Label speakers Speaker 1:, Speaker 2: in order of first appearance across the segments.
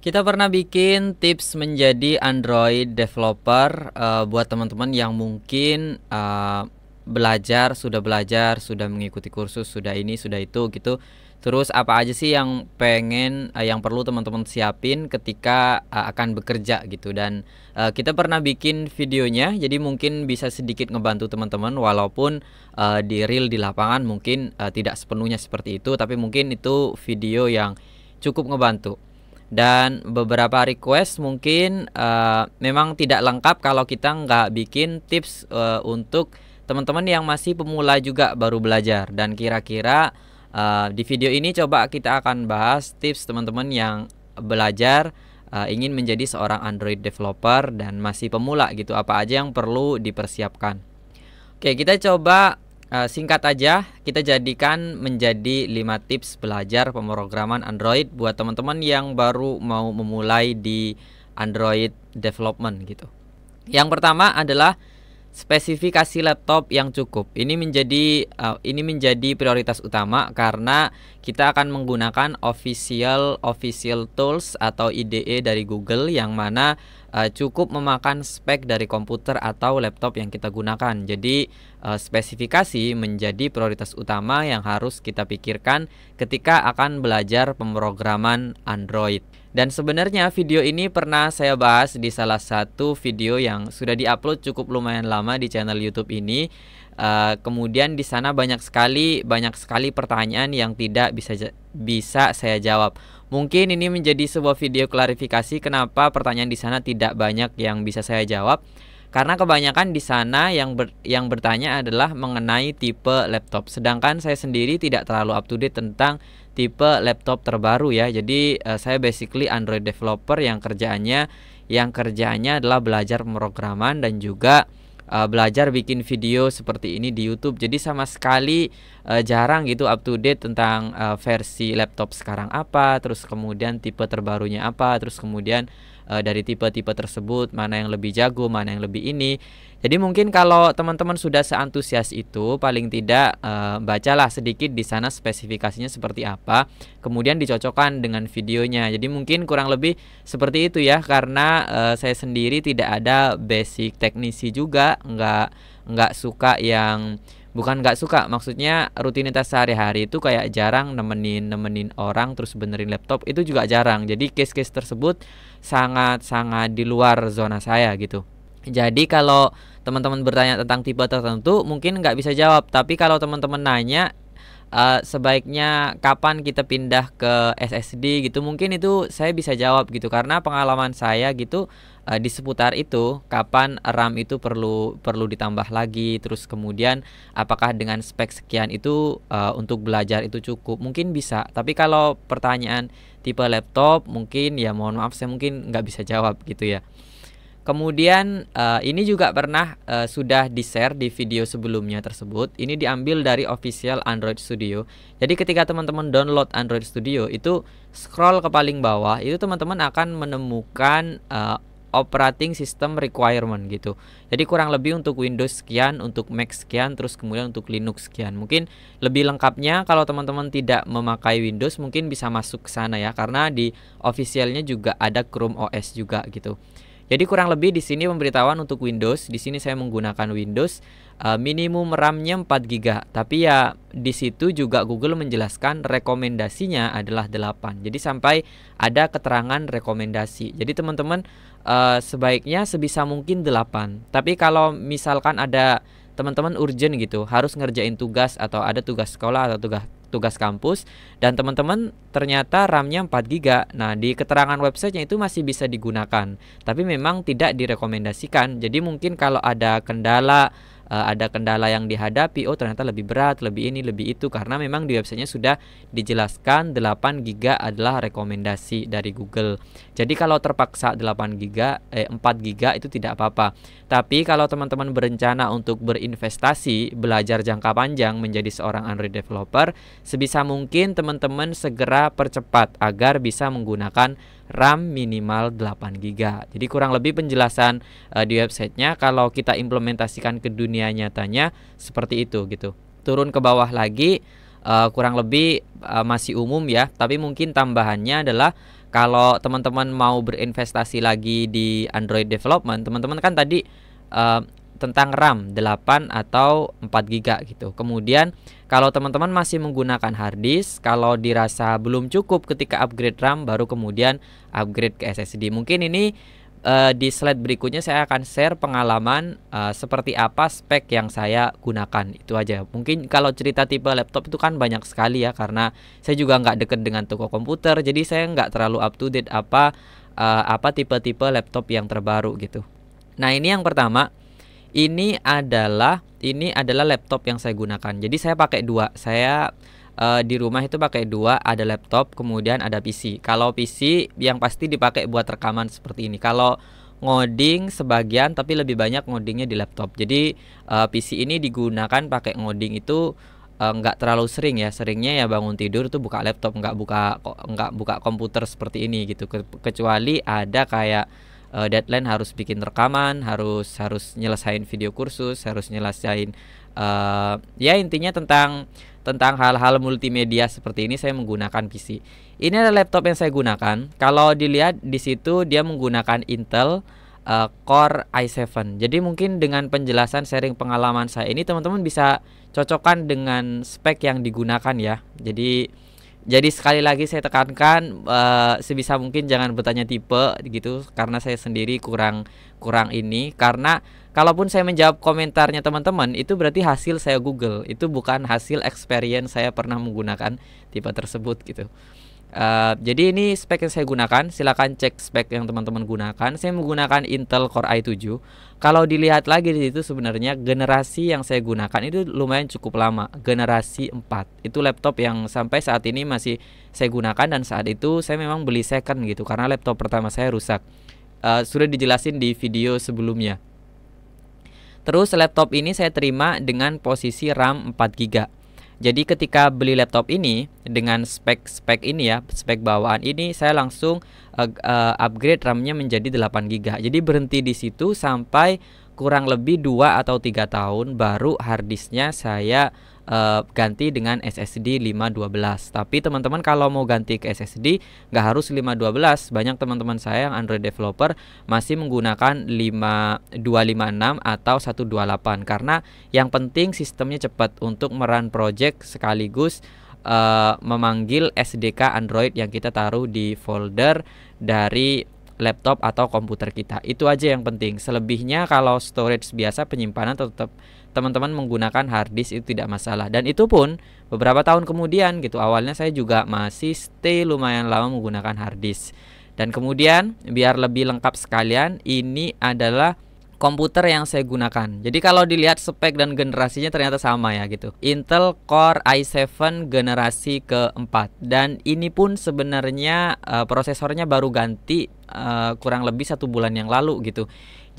Speaker 1: Kita pernah bikin tips menjadi Android developer uh, buat teman-teman yang mungkin uh, belajar, sudah belajar, sudah mengikuti kursus, sudah ini, sudah itu gitu. Terus apa aja sih yang pengen uh, yang perlu teman-teman siapin ketika uh, akan bekerja gitu dan uh, kita pernah bikin videonya jadi mungkin bisa sedikit ngebantu teman-teman walaupun uh, di real di lapangan mungkin uh, tidak sepenuhnya seperti itu tapi mungkin itu video yang cukup ngebantu dan beberapa request mungkin uh, memang tidak lengkap kalau kita nggak bikin tips uh, untuk teman-teman yang masih pemula juga baru belajar dan kira-kira uh, di video ini coba kita akan bahas tips teman-teman yang belajar uh, ingin menjadi seorang Android developer dan masih pemula gitu apa aja yang perlu dipersiapkan. Oke, kita coba Eh, singkat aja, kita jadikan menjadi 5 tips belajar pemrograman Android buat teman-teman yang baru mau memulai di Android development gitu. Yang pertama adalah spesifikasi laptop yang cukup. Ini menjadi uh, ini menjadi prioritas utama karena kita akan menggunakan official official tools atau IDE dari Google yang mana uh, cukup memakan spek dari komputer atau laptop yang kita gunakan. Jadi uh, spesifikasi menjadi prioritas utama yang harus kita pikirkan ketika akan belajar pemrograman Android. Dan sebenarnya video ini pernah saya bahas di salah satu video yang sudah diupload cukup lumayan lama di channel YouTube ini. Uh, kemudian di sana banyak sekali banyak sekali pertanyaan yang tidak bisa bisa saya jawab. Mungkin ini menjadi sebuah video klarifikasi kenapa pertanyaan di sana tidak banyak yang bisa saya jawab. Karena kebanyakan di sana yang ber, yang bertanya adalah mengenai tipe laptop, sedangkan saya sendiri tidak terlalu up to date tentang tipe laptop terbaru ya. Jadi uh, saya basically Android developer yang kerjaannya yang kerjaannya adalah belajar pemrograman dan juga uh, belajar bikin video seperti ini di YouTube. Jadi sama sekali uh, jarang gitu up to date tentang uh, versi laptop sekarang apa, terus kemudian tipe terbarunya apa, terus kemudian uh, dari tipe-tipe tersebut, mana yang lebih jago, mana yang lebih ini. Jadi mungkin kalau teman-teman sudah seantusias itu, paling tidak uh, bacalah sedikit di sana spesifikasinya seperti apa, kemudian dicocokkan dengan videonya. Jadi mungkin kurang lebih seperti itu ya, karena uh, saya sendiri tidak ada basic teknisi juga, nggak nggak suka yang bukan nggak suka maksudnya rutinitas sehari-hari itu kayak jarang nemenin nemenin orang terus benerin laptop itu juga jarang jadi case-case tersebut sangat sangat di luar zona saya gitu jadi kalau teman-teman bertanya tentang tipe tertentu mungkin nggak bisa jawab tapi kalau teman-teman nanya uh, sebaiknya kapan kita pindah ke SSD gitu mungkin itu saya bisa jawab gitu karena pengalaman saya gitu uh, di seputar itu kapan RAM itu perlu perlu ditambah lagi terus kemudian apakah dengan spek sekian itu uh, untuk belajar itu cukup mungkin bisa tapi kalau pertanyaan tipe laptop mungkin ya mohon maaf saya mungkin nggak bisa jawab gitu ya. Kemudian uh, ini juga pernah uh, sudah di-share di video sebelumnya tersebut. Ini diambil dari official Android Studio. Jadi ketika teman-teman download Android Studio itu scroll ke paling bawah itu teman-teman akan menemukan uh, operating system requirement gitu. Jadi kurang lebih untuk Windows sekian, untuk Mac sekian, terus kemudian untuk Linux sekian. Mungkin lebih lengkapnya kalau teman-teman tidak memakai Windows mungkin bisa masuk ke sana ya karena di officialnya juga ada Chrome OS juga gitu. Jadi kurang lebih di sini pemberitahuan untuk Windows. Di sini saya menggunakan Windows uh, minimum RAM-nya 4 GB. Tapi ya di situ juga Google menjelaskan rekomendasinya adalah 8. Jadi sampai ada keterangan rekomendasi. Jadi teman-teman uh, sebaiknya sebisa mungkin 8. Tapi kalau misalkan ada teman-teman urgent gitu, harus ngerjain tugas atau ada tugas sekolah atau tugas tugas kampus dan teman-teman ternyata RAM-nya 4 GB. Nah, di keterangan websitenya itu masih bisa digunakan, tapi memang tidak direkomendasikan. Jadi mungkin kalau ada kendala uh, ada kendala yang dihadapi oh ternyata lebih berat lebih ini lebih itu karena memang di websitenya sudah dijelaskan 8 giga adalah rekomendasi dari Google jadi kalau terpaksa 8 giga eh, 4 giga itu tidak apa-apa tapi kalau teman-teman berencana untuk berinvestasi belajar jangka panjang menjadi seorang Android developer sebisa mungkin teman-teman segera percepat agar bisa menggunakan RAM minimal 8 GB. Jadi kurang lebih penjelasan uh, di websitenya kalau kita implementasikan ke dunia nyatanya seperti itu gitu. Turun ke bawah lagi uh, kurang lebih uh, masih umum ya, tapi mungkin tambahannya adalah kalau teman-teman mau berinvestasi lagi di Android development, teman-teman kan tadi uh, tentang RAM 8 atau 4 GB gitu. Kemudian kalau teman-teman masih menggunakan hard disk, kalau dirasa belum cukup ketika upgrade RAM baru kemudian upgrade ke SSD. Mungkin ini uh, di slide berikutnya saya akan share pengalaman uh, seperti apa spek yang saya gunakan. Itu aja. Mungkin kalau cerita tipe laptop itu kan banyak sekali ya karena saya juga nggak deket dengan toko komputer, jadi saya nggak terlalu up to date apa uh, apa tipe-tipe laptop yang terbaru gitu. Nah, ini yang pertama ini adalah ini adalah laptop yang saya gunakan. Jadi saya pakai dua. Saya uh, di rumah itu pakai dua, ada laptop, kemudian ada PC. Kalau PC yang pasti dipakai buat rekaman seperti ini. Kalau ngoding sebagian tapi lebih banyak ngodingnya di laptop. Jadi uh, eh, PC ini digunakan pakai ngoding itu eh, nggak terlalu sering ya seringnya ya bangun tidur tuh buka laptop nggak buka nggak buka komputer seperti ini gitu kecuali ada kayak uh, deadline harus bikin rekaman, harus harus nyelesain video kursus, harus nyelesain uh, ya intinya tentang tentang hal-hal multimedia seperti ini saya menggunakan PC. Ini adalah laptop yang saya gunakan. Kalau dilihat di situ dia menggunakan Intel uh, Core i7. Jadi mungkin dengan penjelasan sharing pengalaman saya ini teman-teman bisa cocokkan dengan spek yang digunakan ya. Jadi jadi sekali lagi saya tekankan uh, sebisa mungkin jangan bertanya tipe gitu karena saya sendiri kurang kurang ini karena kalaupun saya menjawab komentarnya teman-teman itu berarti hasil saya Google itu bukan hasil experience saya pernah menggunakan tipe tersebut gitu. Uh, jadi ini spek yang saya gunakan, silahkan cek spek yang teman-teman gunakan. Saya menggunakan Intel Core i7. Kalau dilihat lagi di situ sebenarnya generasi yang saya gunakan itu lumayan cukup lama, generasi 4. Itu laptop yang sampai saat ini masih saya gunakan dan saat itu saya memang beli second gitu karena laptop pertama saya rusak. Uh, sudah dijelasin di video sebelumnya. Terus laptop ini saya terima dengan posisi RAM 4 GB. Jadi ketika beli laptop ini dengan spek-spek ini ya, spek bawaan ini saya langsung uh, uh, upgrade RAM-nya menjadi 8 GB. Jadi berhenti di situ sampai kurang lebih dua atau tiga tahun baru harddisknya saya uh, ganti dengan SSD 512. Tapi teman-teman kalau mau ganti ke SSD nggak harus 512. Banyak teman-teman saya yang Android developer masih menggunakan 5256 atau 128 karena yang penting sistemnya cepat untuk meran project sekaligus uh, memanggil SDK Android yang kita taruh di folder dari laptop atau komputer kita. Itu aja yang penting. Selebihnya kalau storage biasa penyimpanan tetap teman-teman menggunakan hard disk itu tidak masalah. Dan itu pun beberapa tahun kemudian gitu. Awalnya saya juga masih stay lumayan lama menggunakan hard disk. Dan kemudian biar lebih lengkap sekalian, ini adalah komputer yang saya gunakan. Jadi kalau dilihat spek dan generasinya ternyata sama ya gitu. Intel Core i7 generasi keempat dan ini pun sebenarnya uh, prosesornya baru ganti uh, kurang lebih satu bulan yang lalu gitu.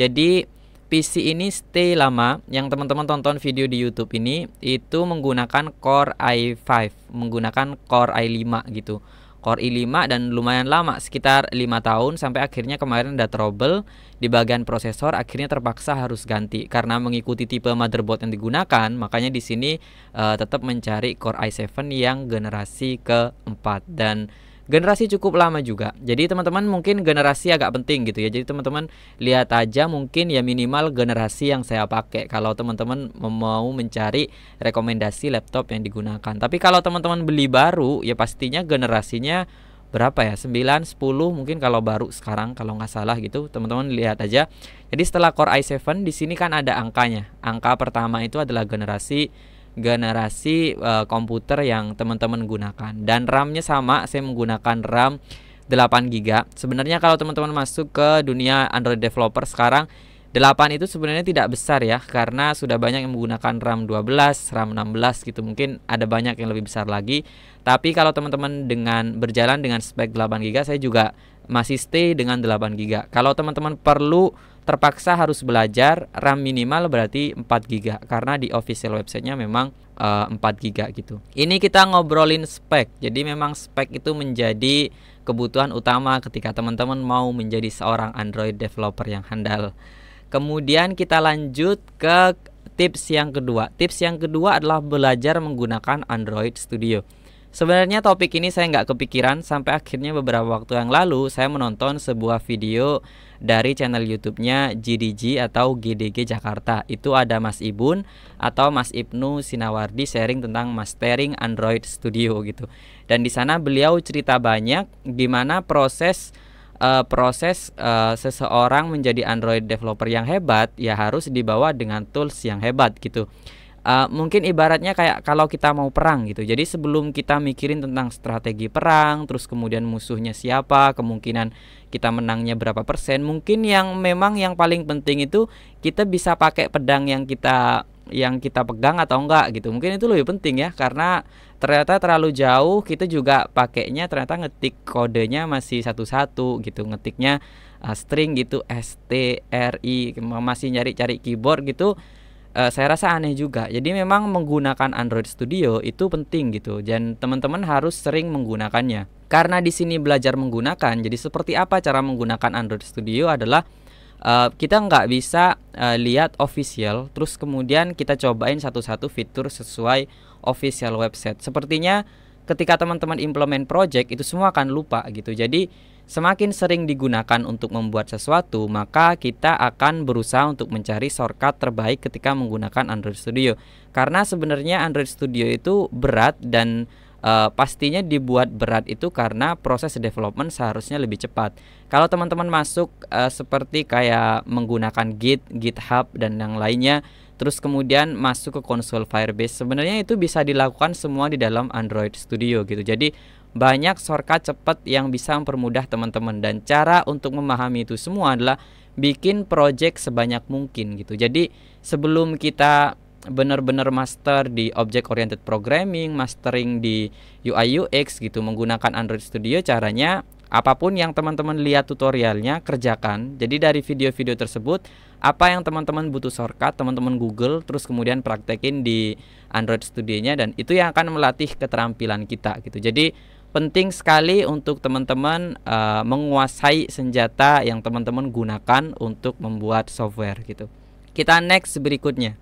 Speaker 1: Jadi PC ini stay lama yang teman-teman tonton video di YouTube ini itu menggunakan Core i5, menggunakan Core i5 gitu core i 5 dan lumayan lama sekitar lima tahun sampai akhirnya kemarin ada trouble di bagian prosesor akhirnya terpaksa harus ganti karena mengikuti tipe motherboard yang digunakan makanya di sini uh, tetap mencari Core i7 yang generasi keempat dan generasi cukup lama juga. Jadi teman-teman mungkin generasi agak penting gitu ya. Jadi teman-teman lihat aja mungkin ya minimal generasi yang saya pakai kalau teman-teman mau mencari rekomendasi laptop yang digunakan. Tapi kalau teman-teman beli baru ya pastinya generasinya berapa ya 9 10 mungkin kalau baru sekarang kalau nggak salah gitu teman-teman lihat aja jadi setelah Core i7 di sini kan ada angkanya angka pertama itu adalah generasi generasi uh, komputer yang teman-teman gunakan dan RAM-nya sama saya menggunakan RAM 8 giga. Sebenarnya kalau teman-teman masuk ke dunia Android developer sekarang 8 itu sebenarnya tidak besar ya karena sudah banyak yang menggunakan RAM 12, RAM 16 gitu. Mungkin ada banyak yang lebih besar lagi. Tapi kalau teman-teman dengan berjalan dengan spek 8 giga, saya juga masih stay dengan 8 GB. Kalau teman-teman perlu terpaksa harus belajar RAM minimal berarti 4 GB karena di official websitenya memang uh, 4 GB gitu. Ini kita ngobrolin spek. Jadi memang spek itu menjadi kebutuhan utama ketika teman-teman mau menjadi seorang Android developer yang handal. Kemudian kita lanjut ke tips yang kedua. Tips yang kedua adalah belajar menggunakan Android Studio. Sebenarnya topik ini saya nggak kepikiran sampai akhirnya beberapa waktu yang lalu saya menonton sebuah video dari channel YouTube-nya GDG atau GDG Jakarta. Itu ada Mas Ibun atau Mas Ibnu Sinawardi sharing tentang mastering Android Studio gitu. Dan di sana beliau cerita banyak gimana proses uh, proses uh, seseorang menjadi Android developer yang hebat ya harus dibawa dengan tools yang hebat gitu uh, mungkin ibaratnya kayak kalau kita mau perang gitu. Jadi sebelum kita mikirin tentang strategi perang, terus kemudian musuhnya siapa, kemungkinan kita menangnya berapa persen, mungkin yang memang yang paling penting itu kita bisa pakai pedang yang kita yang kita pegang atau enggak gitu. Mungkin itu lebih penting ya karena ternyata terlalu jauh kita juga pakainya ternyata ngetik kodenya masih satu-satu gitu ngetiknya uh, string gitu S T R I masih nyari-cari keyboard gitu uh, saya rasa aneh juga. Jadi memang menggunakan Android Studio itu penting gitu dan teman-teman harus sering menggunakannya. Karena di sini belajar menggunakan, jadi seperti apa cara menggunakan Android Studio adalah Uh, kita nggak bisa uh, lihat official, terus kemudian kita cobain satu-satu fitur sesuai official website. Sepertinya ketika teman-teman implement project itu semua akan lupa gitu. Jadi Semakin sering digunakan untuk membuat sesuatu, maka kita akan berusaha untuk mencari shortcut terbaik ketika menggunakan Android Studio. Karena sebenarnya Android Studio itu berat dan uh, pastinya dibuat berat itu karena proses development seharusnya lebih cepat. Kalau teman-teman masuk uh, seperti kayak menggunakan Git, GitHub dan yang lainnya, terus kemudian masuk ke konsol Firebase, sebenarnya itu bisa dilakukan semua di dalam Android Studio gitu. Jadi banyak shortcut cepat yang bisa mempermudah teman-teman dan cara untuk memahami itu semua adalah bikin project sebanyak mungkin gitu. Jadi sebelum kita benar-benar master di object oriented programming, mastering di UI UX gitu menggunakan Android Studio caranya apapun yang teman-teman lihat tutorialnya kerjakan. Jadi dari video-video tersebut apa yang teman-teman butuh shortcut, teman-teman Google terus kemudian praktekin di Android Studio-nya dan itu yang akan melatih keterampilan kita gitu. Jadi penting sekali untuk teman-teman uh, menguasai senjata yang teman-teman gunakan untuk membuat software gitu. Kita next berikutnya.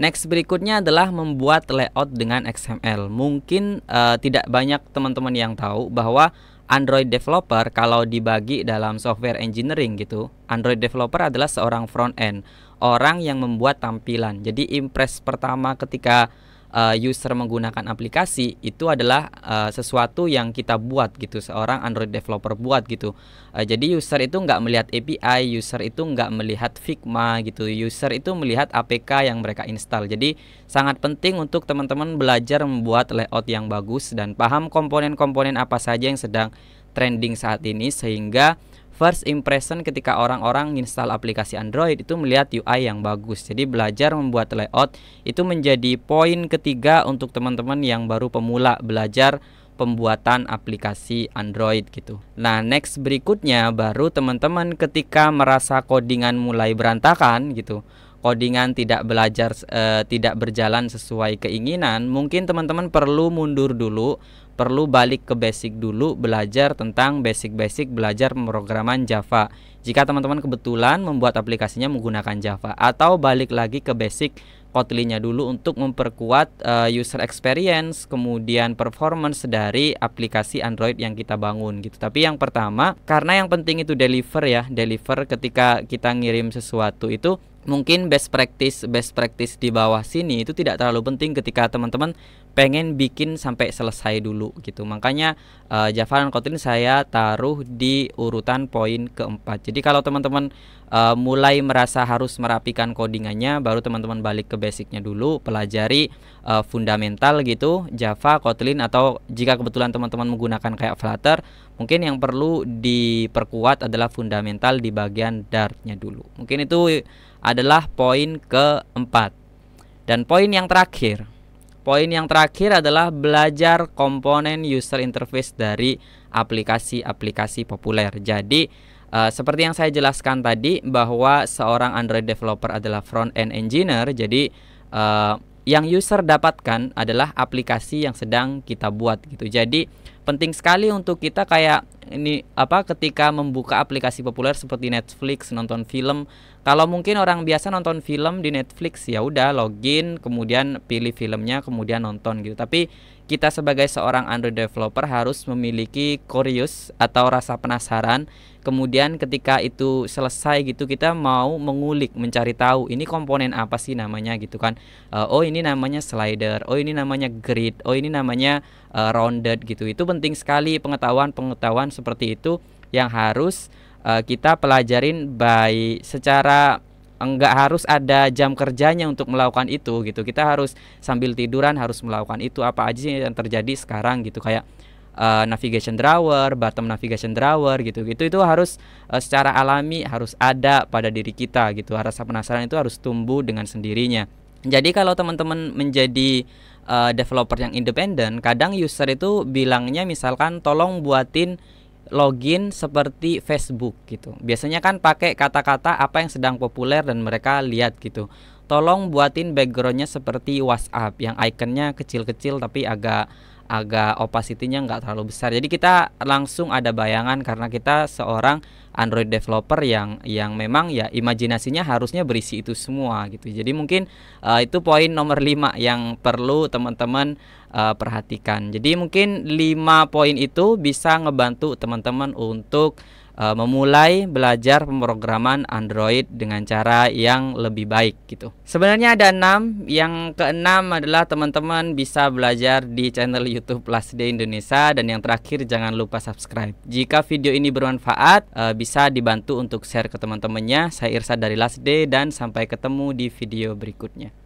Speaker 1: Next berikutnya adalah membuat layout dengan XML. Mungkin uh, tidak banyak teman-teman yang tahu bahwa Android developer kalau dibagi dalam software engineering gitu, Android developer adalah seorang front end, orang yang membuat tampilan. Jadi impress pertama ketika uh, user menggunakan aplikasi itu adalah uh, sesuatu yang kita buat gitu seorang Android developer buat gitu uh, jadi user itu nggak melihat API user itu nggak melihat Figma gitu user itu melihat APK yang mereka install jadi sangat penting untuk teman-teman belajar membuat layout yang bagus dan paham komponen-komponen apa saja yang sedang trending saat ini sehingga first impression ketika orang-orang install aplikasi Android itu melihat UI yang bagus. Jadi belajar membuat layout itu menjadi poin ketiga untuk teman-teman yang baru pemula belajar pembuatan aplikasi Android gitu. Nah, next berikutnya baru teman-teman ketika merasa codingan mulai berantakan gitu. Codingan tidak belajar e, tidak berjalan sesuai keinginan, mungkin teman-teman perlu mundur dulu, perlu balik ke basic dulu belajar tentang basic-basic belajar pemrograman Java. Jika teman-teman kebetulan membuat aplikasinya menggunakan Java atau balik lagi ke basic kotlinnya dulu untuk memperkuat uh, user experience, kemudian performance dari aplikasi Android yang kita bangun gitu. Tapi yang pertama, karena yang penting itu deliver ya, deliver ketika kita ngirim sesuatu itu mungkin best practice best practice di bawah sini itu tidak terlalu penting ketika teman-teman pengen bikin sampai selesai dulu gitu makanya uh, eh, Java dan Kotlin saya taruh di urutan poin keempat jadi kalau teman-teman uh, mulai merasa harus merapikan codingannya baru teman-teman balik ke basicnya dulu pelajari uh, fundamental gitu Java Kotlin atau jika kebetulan teman-teman menggunakan kayak Flutter mungkin yang perlu diperkuat adalah fundamental di bagian Dartnya dulu mungkin itu adalah poin keempat. Dan poin yang terakhir, poin yang terakhir adalah belajar komponen user interface dari aplikasi-aplikasi populer. Jadi, Uh, seperti yang saya jelaskan tadi bahwa seorang Android developer adalah front end engineer, jadi uh, yang user dapatkan adalah aplikasi yang sedang kita buat gitu. Jadi penting sekali untuk kita kayak ini apa ketika membuka aplikasi populer seperti Netflix nonton film kalau mungkin orang biasa nonton film di Netflix ya udah login kemudian pilih filmnya kemudian nonton gitu tapi kita sebagai seorang Android developer harus memiliki curious atau rasa penasaran kemudian ketika itu selesai gitu kita mau mengulik mencari tahu ini komponen apa sih namanya gitu kan uh, oh ini namanya slider oh ini namanya grid oh ini namanya uh, rounded gitu itu penting sekali pengetahuan pengetahuan seperti itu yang harus uh, kita pelajarin baik secara enggak harus ada jam kerjanya untuk melakukan itu gitu kita harus sambil tiduran harus melakukan itu apa aja yang terjadi sekarang gitu kayak uh, navigation drawer, bottom navigation drawer gitu. Gitu itu harus uh, secara alami harus ada pada diri kita gitu. Rasa penasaran itu harus tumbuh dengan sendirinya. Jadi kalau teman-teman menjadi uh, developer yang independen, kadang user itu bilangnya misalkan tolong buatin login seperti Facebook gitu. Biasanya kan pakai kata-kata apa yang sedang populer dan mereka lihat gitu. Tolong buatin backgroundnya seperti WhatsApp yang ikonnya kecil-kecil tapi agak agak opacity-nya nggak terlalu besar. Jadi kita langsung ada bayangan karena kita seorang Android developer yang yang memang ya imajinasinya harusnya berisi itu semua gitu. Jadi mungkin uh, itu poin nomor 5 yang perlu teman-teman uh, perhatikan. Jadi mungkin 5 poin itu bisa ngebantu teman-teman untuk uh, memulai belajar pemrograman Android dengan cara yang lebih baik gitu. Sebenarnya ada enam, yang keenam adalah teman-teman bisa belajar di channel YouTube Plus Day Indonesia dan yang terakhir jangan lupa subscribe. Jika video ini bermanfaat, uh, bisa dibantu untuk share ke teman-temannya. Saya Irsa dari Last Day dan sampai ketemu di video berikutnya.